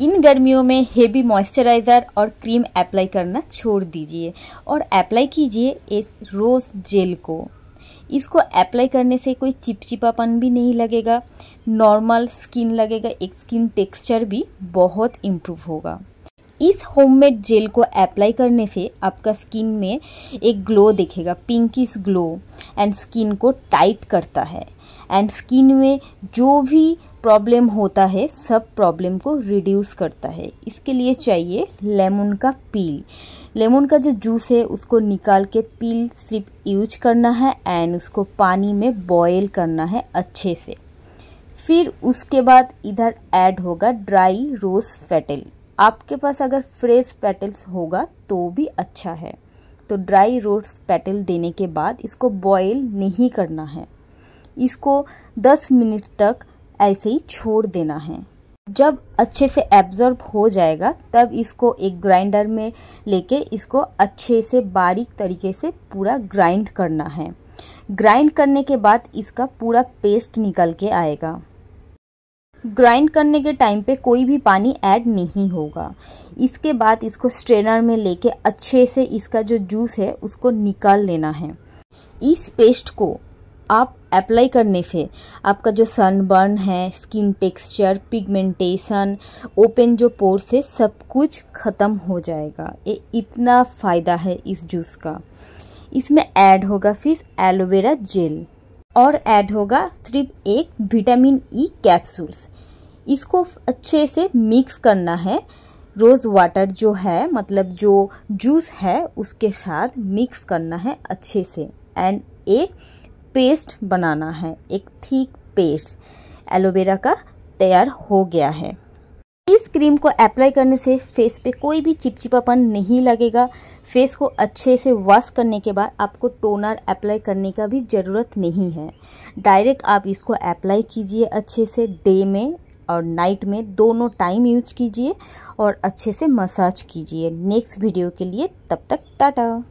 इन गर्मियों में heavy moisturiser और क्रीम अप्लाई करना छोड़ दीजिए और अप्लाई कीजिए इस रोज़ जेल को इसको अप्लाई करने से कोई चिपचिपापन भी नहीं लगेगा नॉर्मल स्किन लगेगा एक स्किन टेक्सचर भी बहुत इम्प्रूव होगा इस होममेड जेल को अप्लाई करने से आपका स्किन में एक ग्लो दिखेगा पिंकिस ग्लो एंड स्किन को टाइट करता है एंड स्किन में जो भी प्रॉब्लम होता है सब प्रॉब्लम को रिड्यूस करता है इसके लिए चाहिए लेमन का पील लेमन का जो जूस है उसको निकाल के पील सिर्फ यूज करना है एंड उसको पानी में बॉयल करना है अच्छे से फिर उसके बाद इधर ऐड होगा ड्राई रोज़ फेटल आपके पास अगर फ्रेश पेटल्स होगा तो भी अच्छा है तो ड्राई रोट्स पेटल देने के बाद इसको बॉयल नहीं करना है इसको 10 मिनट तक ऐसे ही छोड़ देना है जब अच्छे से एब्जॉर्ब हो जाएगा तब इसको एक ग्राइंडर में लेके इसको अच्छे से बारीक तरीके से पूरा ग्राइंड करना है ग्राइंड करने के बाद इसका पूरा पेस्ट निकल के आएगा ग्राइंड करने के टाइम पे कोई भी पानी ऐड नहीं होगा इसके बाद इसको स्ट्रेनर में लेके अच्छे से इसका जो जूस है उसको निकाल लेना है इस पेस्ट को आप अप्लाई करने से आपका जो सनबर्न है स्किन टेक्सचर पिगमेंटेशन ओपन जो पोर्स है सब कुछ ख़त्म हो जाएगा ये इतना फ़ायदा है इस जूस का इसमें ऐड होगा फिर एलोवेरा जेल और ऐड होगा सिर्फ एक विटामिन ई e कैप्सूल्स इसको अच्छे से मिक्स करना है रोज़ वाटर जो है मतलब जो जूस है उसके साथ मिक्स करना है अच्छे से एंड एक पेस्ट बनाना है एक थीक पेस्ट एलोवेरा का तैयार हो गया है इस क्रीम को अप्लाई करने से फेस पे कोई भी चिपचिपापन नहीं लगेगा फेस को अच्छे से वॉश करने के बाद आपको टोनर अप्लाई करने का भी ज़रूरत नहीं है डायरेक्ट आप इसको अप्लाई कीजिए अच्छे से डे में और नाइट में दोनों टाइम यूज कीजिए और अच्छे से मसाज कीजिए नेक्स्ट वीडियो के लिए तब तक टाटा